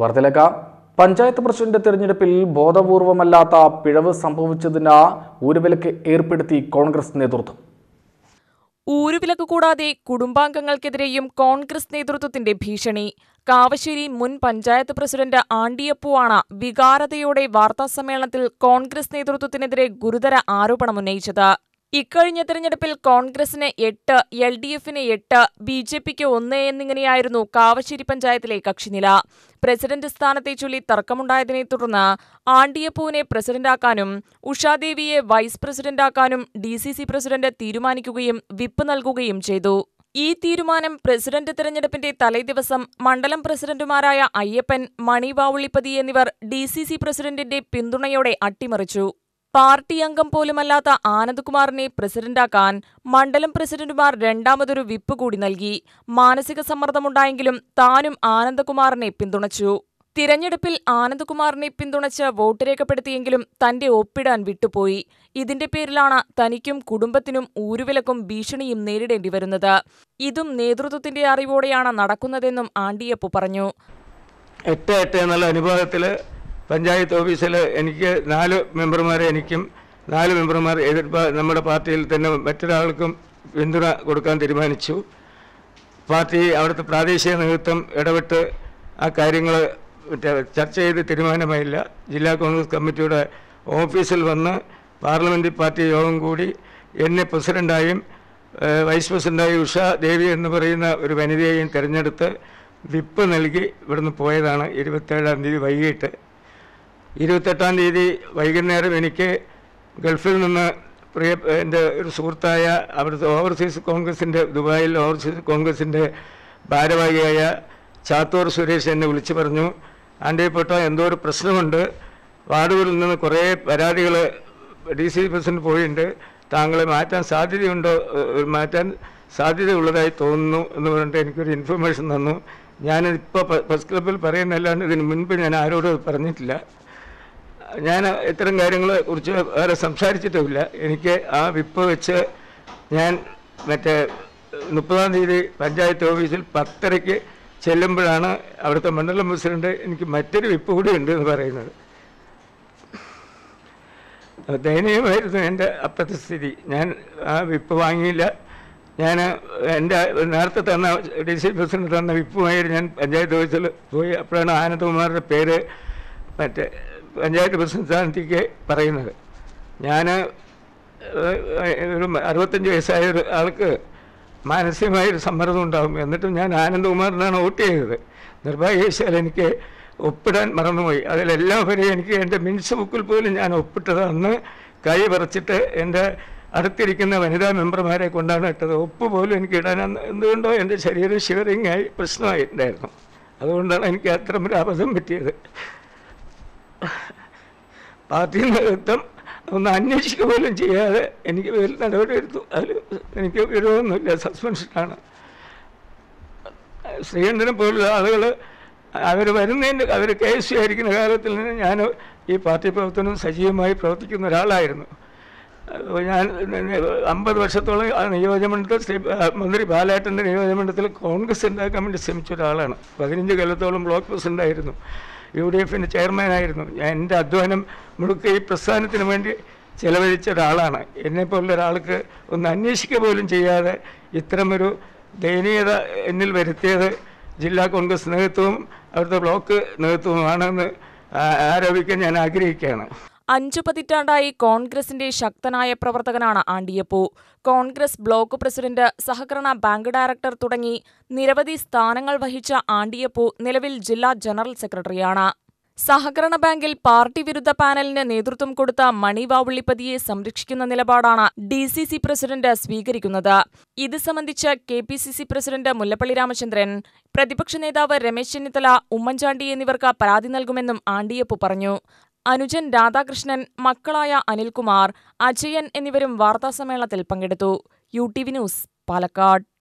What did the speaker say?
വാർത്തയിലേക്ക് പഞ്ചായത്ത് പ്രസിഡന്റ് തെരഞ്ഞെടുപ്പിൽ ബോധപൂർവമല്ലാത്ത പിഴവ് സംഭവിച്ചതിന് ഊരുവിലക്ക് ഏർപ്പെടുത്തി കോൺഗ്രസ് നേതൃത്വം ഊരുവിലക്ക് കൂടാതെ കുടുംബാംഗങ്ങൾക്കെതിരെയും കോൺഗ്രസ് നേതൃത്വത്തിന്റെ ഭീഷണി കാവശ്ശേരി മുൻ പഞ്ചായത്ത് പ്രസിഡന്റ് ആണ്ടിയപ്പുവാണ് വികാരതയോടെ വാർത്താസമ്മേളനത്തിൽ കോൺഗ്രസ് നേതൃത്വത്തിനെതിരെ ഗുരുതര ആരോപണമുന്നയിച്ചത് ഇക്കഴിഞ്ഞ തെരഞ്ഞെടുപ്പിൽ കോൺഗ്രസിന് എട്ട് എൽ ഡി എഫിന് എട്ട് ബി ജെ പിക്ക് ഒന്ന് എന്നിങ്ങനെയായിരുന്നു കാവശ്ശേരി പഞ്ചായത്തിലെ കക്ഷിനില പ്രസിഡന്റ് സ്ഥാനത്തെ ചൊല്ലി തർക്കമുണ്ടായതിനെ തുടർന്ന് ആണ്ടിയപ്പൂവിനെ പ്രസിഡന്റാക്കാനും ഉഷാദേവിയെ വൈസ് പ്രസിഡന്റാക്കാനും ഡി സി സി പ്രസിഡന്റ് തീരുമാനിക്കുകയും വിപ്പ് നൽകുകയും ചെയ്തു ഈ തീരുമാനം പ്രസിഡന്റ് തെരഞ്ഞെടുപ്പിന്റെ തലേദിവസം മണ്ഡലം പ്രസിഡന്റുമാരായ അയ്യപ്പൻ മണി വാവുള്ളിപ്പതി എന്നിവർ ഡി സി സി പ്രസിഡന്റിന്റെ പിന്തുണയോടെ അട്ടിമറിച്ചു പാർട്ടി അംഗം പോലുമല്ലാത്ത ആനന്ദ്കുമാറിനെ പ്രസിഡന്റാക്കാൻ മണ്ഡലം പ്രസിഡന്റുമാർ രണ്ടാമതൊരു വിപ്പ് കൂടി നൽകി മാനസിക സമ്മർദ്ദമുണ്ടായെങ്കിലും താനും ആനന്ദകുമാറിനെ പിന്തുണച്ചു തിരഞ്ഞെടുപ്പിൽ ആനന്ദ്കുമാറിനെ പിന്തുണച്ച് വോട്ട് രേഖപ്പെടുത്തിയെങ്കിലും തന്റെ ഒപ്പിടാൻ വിട്ടുപോയി ഇതിന്റെ പേരിലാണ് തനിക്കും കുടുംബത്തിനും ഊരുവിലക്കും ഭീഷണിയും നേരിടേണ്ടി വരുന്നത് ഇതും നേതൃത്വത്തിന്റെ അറിവോടെയാണ് നടക്കുന്നതെന്നും ആണ്ടിയപ്പു പറഞ്ഞു എട്ട് എട്ട് എന്നുള്ള അനുഭവത്തിൽ പഞ്ചായത്ത് ഓഫീസിൽ എനിക്ക് നാല് മെമ്പർമാരെ എനിക്കും നാല് മെമ്പർമാർ എതിർ നമ്മുടെ പാർട്ടിയിൽ തന്നെ മറ്റൊരാൾക്കും പിന്തുണ കൊടുക്കാൻ തീരുമാനിച്ചു പാർട്ടി അവിടുത്തെ പ്രാദേശിക നേതൃത്വം ഇടപെട്ട് ആ കാര്യങ്ങൾ ചർച്ച ചെയ്ത് തീരുമാനമായില്ല ജില്ലാ കോൺഗ്രസ് കമ്മിറ്റിയുടെ ഓഫീസിൽ വന്ന് പാർലമെൻ്റ് പാർട്ടി യോഗം കൂടി എന്നെ പ്രസിഡൻ്റായും വൈസ് പ്രസിഡൻ്റായി ഉഷ ദേവി എന്ന് പറയുന്ന ഒരു വനിതയെയും തിരഞ്ഞെടുത്ത് വിപ്പ് നൽകി ഇവിടുന്ന് പോയതാണ് ഇരുപത്തേഴാം തീയതി വൈകിട്ട് ഇരുപത്തെട്ടാം തീയതി വൈകുന്നേരം എനിക്ക് ഗൾഫിൽ നിന്ന് പ്രിയ എൻ്റെ ഒരു സുഹൃത്തായ അവിടുത്തെ ഓവർസീസ് കോൺഗ്രസിൻ്റെ ദുബായിൽ ഓവർസീസ് കോൺഗ്രസിൻ്റെ ഭാരവാഹിയായ ചാത്തൂർ സുരേഷ് എന്നെ വിളിച്ചു പറഞ്ഞു ആൻ്റെപ്പെട്ട എന്തോ ഒരു പ്രശ്നമുണ്ട് വാർഡുകളിൽ നിന്ന് കുറേ പരാതികൾ ഡി സി പ്രസിഡന്റ് പോയിട്ടുണ്ട് താങ്കളെ മാറ്റാൻ സാധ്യതയുണ്ടോ മാറ്റാൻ സാധ്യതയുള്ളതായി തോന്നുന്നു എന്ന് പറഞ്ഞിട്ട് എനിക്കൊരു ഇൻഫർമേഷൻ തന്നു ഞാനിപ്പോൾ പ്രസ് ക്ലബിൽ പറയുന്നല്ലാണ്ട് ഇതിന് മുൻപ് ഞാൻ ആരോടും പറഞ്ഞിട്ടില്ല ഞാൻ ഇത്തരം കാര്യങ്ങളെ കുറിച്ച് വേറെ സംസാരിച്ചിട്ടുമില്ല എനിക്ക് ആ വിപ്പ് വെച്ച് ഞാൻ മറ്റേ മുപ്പതാം തീയതി പഞ്ചായത്ത് ഓഫീസിൽ പത്തരയ്ക്ക് ചെല്ലുമ്പോഴാണ് അവിടുത്തെ മണ്ഡലം പ്രസിഡന്റ് എനിക്ക് മറ്റൊരു വിപ്പ് കൂടി ഉണ്ട് എന്ന് പറയുന്നത് ദയനീയമായിരുന്നു എൻ്റെ അപ്പത്തെ സ്ഥിതി ഞാൻ ആ വിപ്പ് വാങ്ങിയില്ല ഞാൻ എൻ്റെ നേരത്തെ തന്ന ഡി സി പ്രസിഡന്റ് തന്ന വിപ്പുമായിട്ട് ഞാൻ പഞ്ചായത്ത് ഓഫീസിൽ പോയി അപ്പോഴാണ് ആനന്ദകുമാറിൻ്റെ പേര് മറ്റേ പഞ്ചായത്ത് പ്രസിഡന്റ് പറയുന്നത് ഞാൻ ഒരു അറുപത്തഞ്ച് വയസ്സായ ഒരു ആൾക്ക് മാനസികമായൊരു സമ്മർദ്ദം ഉണ്ടാകും എന്നിട്ടും ഞാൻ ആനന്ദകുമാറിനാണ് വോട്ട് ചെയ്തത് നിർഭാഗ്യവശാൽ എനിക്ക് ഒപ്പിടാൻ മറന്നുപോയി വരെ എനിക്ക് എൻ്റെ മിൻസ് ബുക്കിൽ പോലും ഞാൻ ഒപ്പിട്ടത് അന്ന് കൈ പറിച്ചിട്ട് എൻ്റെ അടുത്തിരിക്കുന്ന വനിതാ മെമ്പർമാരെ കൊണ്ടാണ് ഇട്ടത് ഒപ്പ് പോലും എനിക്ക് ഇടാൻ എന്തുകൊണ്ടോ എൻ്റെ ശരീരം ഷിവറിങ് ആയി പ്രശ്നമായി അതുകൊണ്ടാണ് എനിക്ക് അത്തരം ഒരു അബദ്ധം പറ്റിയത് പാർട്ടിയിൽ നേതൃത്വം ഒന്ന് അന്വേഷിക്കുക പോലും ചെയ്യാതെ എനിക്ക് പേരിൽ നടപടിയെടുത്തു അതിൽ എനിക്ക് വിരോധമൊന്നുമില്ല സസ്പെൻഷനാണ് ശ്രീകണ്ഠനെ പോലുള്ള ആളുകൾ അവർ വരുന്നതിൻ്റെ അവർ കെ എസ് സി ആയിരിക്കുന്ന കാലത്തിൽ നിന്ന് ഞാൻ ഈ പാർട്ടി പ്രവർത്തനം സജീവമായി പ്രവർത്തിക്കുന്ന ഒരാളായിരുന്നു ഞാൻ അമ്പത് വർഷത്തോളം ആ നിയോജകമണ്ഡലത്തിൽ ശ്രീ മന്ത്രി ബാലേട്ടൻ്റെ നിയോജകമണ്ഡലത്തിൽ കോൺഗ്രസ് ഉണ്ടാക്കാൻ വേണ്ടി ശ്രമിച്ച ഒരാളാണ് പതിനഞ്ച് കൊല്ലത്തോളം ബ്ലോക്ക് പ്രസിഡൻ്റായിരുന്നു യു ഡി എഫിൻ്റെ ചെയർമാനായിരുന്നു ഞാൻ എൻ്റെ അധ്വാനം മുഴുക്ക ഈ പ്രസ്ഥാനത്തിന് വേണ്ടി ചെലവഴിച്ച ഒരാളാണ് എന്നെപ്പോലുള്ള ഒരാൾക്ക് ഒന്ന് അന്വേഷിക്കുക പോലും ചെയ്യാതെ ഇത്തരമൊരു ദയനീയത എന്നിൽ വരുത്തിയത് ജില്ലാ കോൺഗ്രസ് നേതൃത്വവും അവിടുത്തെ ബ്ലോക്ക് നേതൃത്വവുമാണെന്ന് ആരോപിക്കാൻ ഞാൻ ആഗ്രഹിക്കുകയാണ് അഞ്ചു പതിറ്റാണ്ടായി കോൺഗ്രസിന്റെ ശക്തനായ പ്രവർത്തകനാണ് ആണ്ടിയപ്പൂ കോൺഗ്രസ് ബ്ലോക്ക് പ്രസിഡന്റ് സഹകരണ ബാങ്ക് ഡയറക്ടർ തുടങ്ങി നിരവധി സ്ഥാനങ്ങൾ വഹിച്ച ആണ്ടിയപ്പൂ നിലവിൽ ജില്ലാ ജനറൽ സെക്രട്ടറിയാണ് സഹകരണ ബാങ്കിൽ പാർട്ടി വിരുദ്ധ പാനലിന് നേതൃത്വം കൊടുത്ത മണി വാവുള്ളിപ്പതിയെ സംരക്ഷിക്കുന്ന നിലപാടാണ് ഡി സി സി പ്രസിഡന്റ് സ്വീകരിക്കുന്നത് ഇത് സംബന്ധിച്ച് K P C C president Mullappally Ramachandran പ്രതിപക്ഷ നേതാവ് രമേശ് ചെന്നിത്തല ഉമ്മൻചാണ്ടി എന്നിവർക്ക് പരാതി നൽകുമെന്നും ആണ്ടിയപ്പു പറഞ്ഞു അനുജൻ രാധാകൃഷ്ണൻ മക്കളായ അനിൽകുമാർ അജയൻ എന്നിവരും വാർത്താസമ്മേളനത്തിൽ പങ്കെടുത്തു U T V news Palakkad